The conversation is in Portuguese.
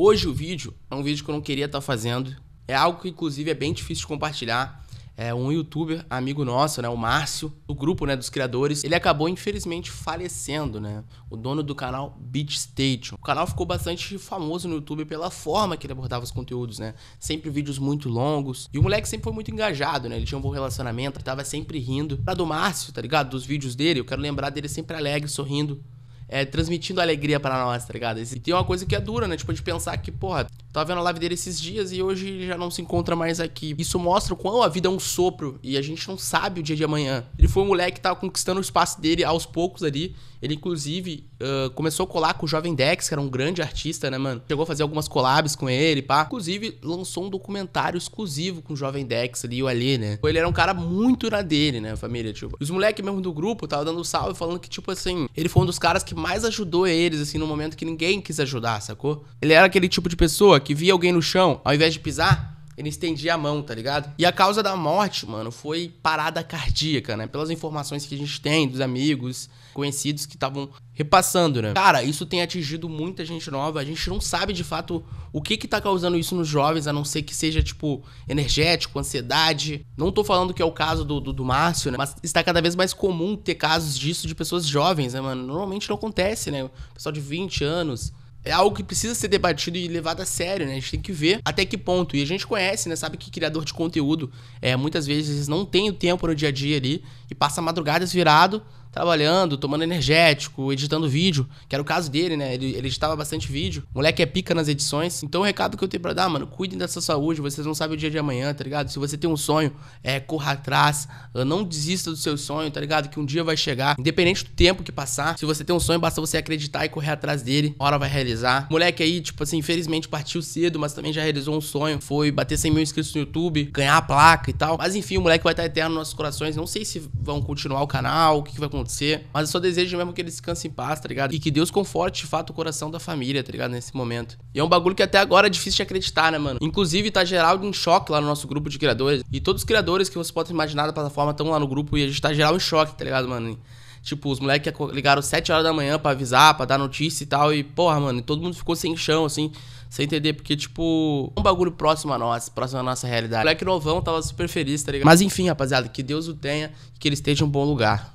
Hoje o vídeo é um vídeo que eu não queria estar tá fazendo. É algo que inclusive é bem difícil de compartilhar. É um youtuber amigo nosso, né, o Márcio, do grupo, né, dos criadores. Ele acabou infelizmente falecendo, né? O dono do canal Beach Station. O canal ficou bastante famoso no YouTube pela forma que ele abordava os conteúdos, né? Sempre vídeos muito longos. E o moleque sempre foi muito engajado, né? Ele tinha um bom relacionamento, tava sempre rindo. Pra do Márcio, tá ligado? Dos vídeos dele, eu quero lembrar dele sempre alegre, sorrindo é, transmitindo alegria para nós, tá ligado? E tem uma coisa que é dura, né? Tipo, de pensar que, porra, Tava vendo a live dele esses dias e hoje ele já não se encontra mais aqui. Isso mostra o quão a vida é um sopro e a gente não sabe o dia de amanhã. Ele foi um moleque que tava conquistando o espaço dele aos poucos ali. Ele, inclusive, uh, começou a colar com o Jovem Dex, que era um grande artista, né, mano? Chegou a fazer algumas collabs com ele, pá. Inclusive, lançou um documentário exclusivo com o Jovem Dex ali, o Alê, né? Ele era um cara muito na dele, né, família, tipo. Os moleques mesmo do grupo tava dando salve falando que, tipo assim, ele foi um dos caras que mais ajudou eles, assim, no momento que ninguém quis ajudar, sacou? Ele era aquele tipo de pessoa que que via alguém no chão, ao invés de pisar, ele estendia a mão, tá ligado? E a causa da morte, mano, foi parada cardíaca, né? Pelas informações que a gente tem dos amigos, conhecidos que estavam repassando, né? Cara, isso tem atingido muita gente nova. A gente não sabe de fato o que que tá causando isso nos jovens, a não ser que seja, tipo, energético, ansiedade. Não tô falando que é o caso do, do, do Márcio, né? Mas está cada vez mais comum ter casos disso de pessoas jovens, né, mano? Normalmente não acontece, né? Pessoal de 20 anos, é algo que precisa ser debatido e levado a sério, né? A gente tem que ver até que ponto. E a gente conhece, né? Sabe que criador de conteúdo é, muitas vezes não tem o tempo no dia a dia ali e passa madrugadas virado trabalhando, tomando energético, editando vídeo, que era o caso dele, né? Ele, ele editava bastante vídeo. moleque é pica nas edições. Então o recado que eu tenho pra dar, mano, cuidem dessa saúde, vocês não sabem o dia de amanhã, tá ligado? Se você tem um sonho, é, corra atrás, ah, não desista do seu sonho, tá ligado? Que um dia vai chegar, independente do tempo que passar. Se você tem um sonho, basta você acreditar e correr atrás dele, a hora vai realizar. moleque aí, tipo assim, infelizmente partiu cedo, mas também já realizou um sonho, foi bater 100 mil inscritos no YouTube, ganhar a placa e tal. Mas enfim, o moleque vai estar tá eterno nos nossos corações, não sei se vão continuar o canal, o que, que vai acontecer acontecer. Mas eu só desejo mesmo que eles descanse em paz, tá ligado? E que Deus conforte de fato o coração da família, tá ligado? Nesse momento. E é um bagulho que até agora é difícil de acreditar, né, mano? Inclusive, tá geral em choque lá no nosso grupo de criadores. E todos os criadores que você pode imaginar da plataforma estão lá no grupo e a gente tá geral em choque, tá ligado, mano? Tipo, os moleques ligaram 7 horas da manhã para avisar, para dar notícia e tal. E, porra, mano, todo mundo ficou sem chão, assim, sem entender. Porque, tipo, um bagulho próximo a nós, próximo à nossa realidade. O moleque novão tava super feliz, tá ligado? Mas enfim, rapaziada, que Deus o tenha e que ele esteja em um bom lugar.